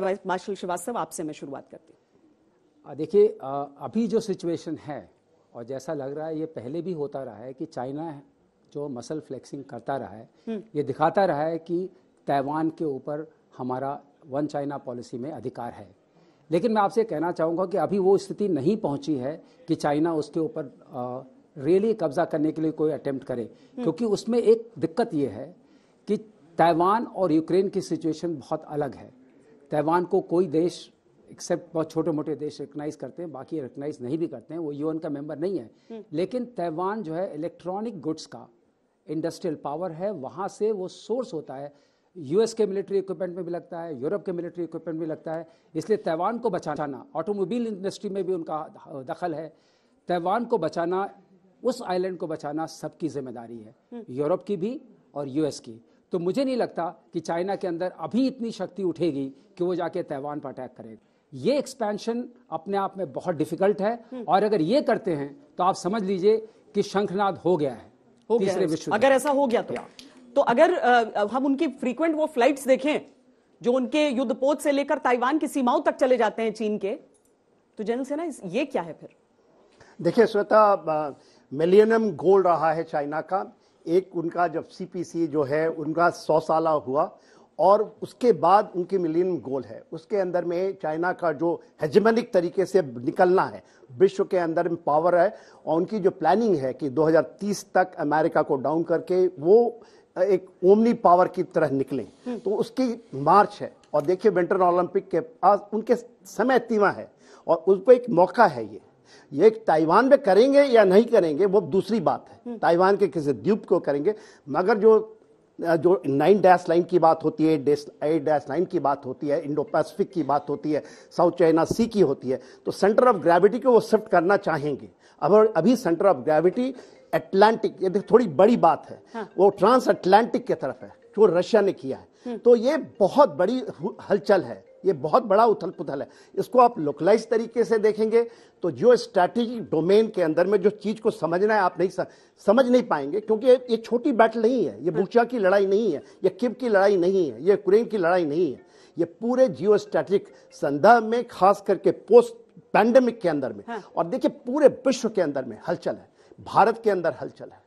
Martial Srivastava आपसे मैं शुरुआत करती हूँ देखिए अभी जो सिचुएशन है और जैसा लग रहा है ये पहले भी होता रहा है कि चाइना जो मसल फ्लेक्सिंग करता रहा है हम्म। ये दिखाता रहा है कि ताइवान के ऊपर हमारा वन चाइना पॉलिसी में अधिकार है लेकिन मैं आपसे कहना चाहूँगा कि अभी वो स्थिति नहीं पहुँची है कि चाइना उसके ऊपर रियली कब्जा करने के लिए कोई अटेम्प्ट करे हम्म। क्योंकि उसमें एक दिक्कत ये है कि ताइवान और यूक्रेन की सिचुएशन बहुत अलग है ताइवान को कोई देश एक्सेप्ट बहुत छोटे मोटे देश रिकनाइज करते हैं बाकी रिकनाइज नहीं भी करते हैं वो यूएन का मेंबर नहीं है हम्म। लेकिन ताइवान जो है इलेक्ट्रॉनिक गुड्स का इंडस्ट्रियल पावर है वहाँ से वो सोर्स होता है यूएस के मिलिट्री इक्विपमेंट में भी लगता है यूरोप के मिलिट्री इक्विपमेंट में लगता है इसलिए ताइवान को बचाना ऑटोमोबाइल इंडस्ट्री में भी उनका दखल है ताइवान को बचाना उस आइलैंड को बचाना सबकी जिम्मेदारी है यूरोप हम्म। की भी और यूएस की तो मुझे नहीं लगता कि चाइना के अंदर अभी इतनी शक्ति उठेगी कि वो जाके ताइवान पर अटैक करेगा ये एक्सपेंशन अपने आप में बहुत डिफिकल्ट है हम्म। और अगर ये करते हैं तो आप समझ लीजिए कि शंखनाद हो गया है हो तीसरे विश्व अगर ऐसा हो गया तो तो अगर आ, हम उनकी फ्रीक्वेंट वो फ्लाइट्स देखें जो उनके युद्धपोत से लेकर ताइवान की सीमाओं तक चले जाते हैं चीन के तो जनरल सेना ये क्या है फिर देखिए श्वेता मिलियनम गोल रहा है चाइना का एक उनका जब सीपीसी जो है उनका सौ साल हुआ और उसके बाद उनकी मिलियन गोल है उसके अंदर में चाइना का जो हेजमेनिक तरीके से निकलना है विश्व के अंदर में पावर है और उनकी जो प्लानिंग है कि 2030 तक अमेरिका को डाउन करके वो एक ओमनी पावर की तरह निकलें हम्म। तो उसकी मार्च है और देखिए विंटर ओलंपिक के पास उनके समय सीमा है और उस पर एक मौका है ये ये ताइवान में करेंगे या नहीं करेंगे वो दूसरी बात है हम्म। ताइवान के किसी द्वीप को करेंगे मगर जो जो नाइन डैश लाइन की बात होती है एट डैश लाइन की बात होती है इंडो पैसिफिक की बात होती है साउथ चाइना सी की होती है तो सेंटर ऑफ ग्रेविटी को वो शिफ्ट करना चाहेंगे अब अभी सेंटर ऑफ ग्रेविटी एटलांटिक ये थोड़ी बड़ी बात है हाँ। वो ट्रांस अटलांटिक की तरफ है जो रशिया ने किया है हम्म। तो ये बहुत बड़ी हलचल है ये बहुत बड़ा उथल पुथल है इसको आप लोकलाइज तरीके से देखेंगे तो जो स्ट्रैटेजिक डोमेन के अंदर में जो चीज को समझना है आप नहीं समझ नहीं पाएंगे क्योंकि ये छोटी बैटल नहीं है ये बुचा की लड़ाई नहीं है ये किब की लड़ाई नहीं है ये यूक्रेन की लड़ाई नहीं है ये पूरे जियो स्ट्रैटेजिक संदर्भ में खास करके पोस्ट पैंडेमिक के अंदर में हाँ। और देखिए पूरे विश्व के अंदर में हलचल है भारत के अंदर हलचल है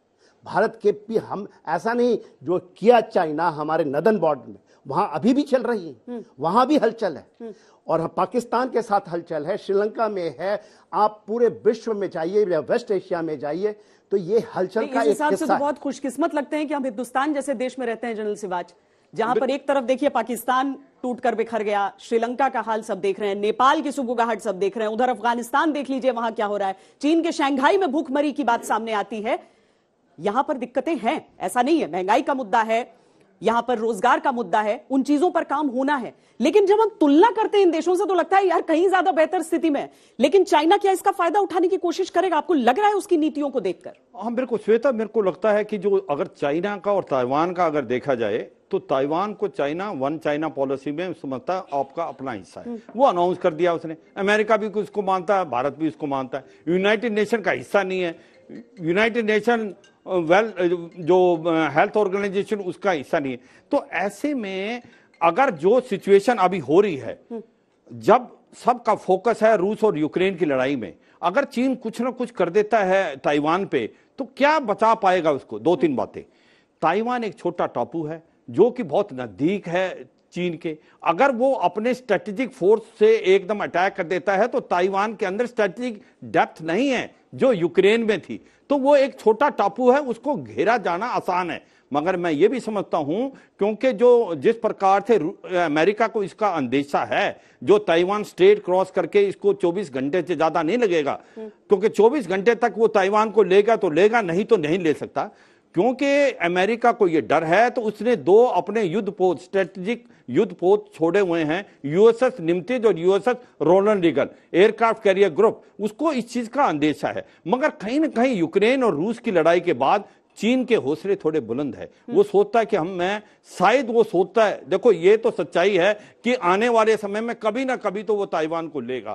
भारत के भी हम ऐसा नहीं जो किया चाइना हमारे नदन बॉर्डर में वहां अभी भी चल रही है हम्म। वहां भी हलचल है हम्म। और पाकिस्तान के साथ हलचल है श्रीलंका में है आप पूरे विश्व में जाइए या वेस्ट एशिया में जाइए तो ये हलचल का एक से तो बहुत खुशकिस्मत लगते हैं कि हम हिंदुस्तान जैसे देश में रहते हैं जनरल सिवाज जहां पर एक तरफ देखिए पाकिस्तान टूटकर बिखर गया श्रीलंका का हाल सब देख रहे हैं नेपाल की सुबुगाहट सब देख रहे हैं उधर अफगानिस्तान देख लीजिए वहां क्या हो रहा है चीन के शंघाई में भूखमरी की बात सामने आती है यहां पर दिक्कतें हैं ऐसा नहीं है महंगाई का मुद्दा है यहां पर रोजगार का मुद्दा है उन चीजों पर काम होना है लेकिन जब हम तुलना करते हैं इन देशों से तो लगता है यार कहीं ज्यादा बेहतर स्थिति में लेकिन चाइना क्या इसका फायदा उठाने की कोशिश करेगा आपको लग रहा है उसकी नीतियों को देखकर हाँ बिल्कुल श्वेता मेरे को लगता है कि जो अगर चाइना का और ताइवान का अगर देखा जाए तो ताइवान को चाइना वन चाइना पॉलिसी में समझता आपका अपना हिस्सा है हम्म। वो अनाउंस कर दिया उसने अमेरिका भी उसको मानता है भारत भी उसको मानता है यूनाइटेड नेशन का हिस्सा नहीं है यूनाइटेड नेशन वेल जो हेल्थ uh, ऑर्गेनाइजेशन उसका हिस्सा नहीं है तो ऐसे में अगर जो सिचुएशन अभी हो रही है हम्म। जब सबका फोकस है रूस और यूक्रेन की लड़ाई में अगर चीन कुछ ना कुछ कर देता है ताइवान पे तो क्या बचा पाएगा उसको दो तीन बातें ताइवान एक छोटा टापू है जो कि बहुत नजदीक है चीन के अगर वो अपने स्ट्रेटेजिक फोर्स से एकदम अटैक कर देता है तो ताइवान के अंदर स्ट्रेटेजिक डेप्थ नहीं है जो यूक्रेन में थी तो वो एक छोटा टापू है उसको घेरा जाना आसान है मगर मैं ये भी समझता हूं क्योंकि जो जिस प्रकार से अमेरिका को इसका अंदेशा है जो ताइवान स्ट्रेट क्रॉस करके इसको 24 घंटे से ज्यादा नहीं लगेगा क्योंकि 24 घंटे तक वो ताइवान को लेगा तो लेगा नहीं तो नहीं ले सकता क्योंकि अमेरिका को यह डर है तो उसने दो अपने युद्ध पोत स्ट्रेटेजिक युद्ध पोत छोड़े हुए हैं यूएसएस निमतेज और USS Ronald Reagan aircraft carrier group उसको इस चीज का अंदेशा है मगर कहीं ना कहीं यूक्रेन और रूस की लड़ाई के बाद चीन के हौसले थोड़े बुलंद है वो हम्म। सोचता है कि हम मैं शायद वो सोचता है देखो ये तो सच्चाई है कि आने वाले समय में कभी ना कभी तो वो ताइवान को लेगा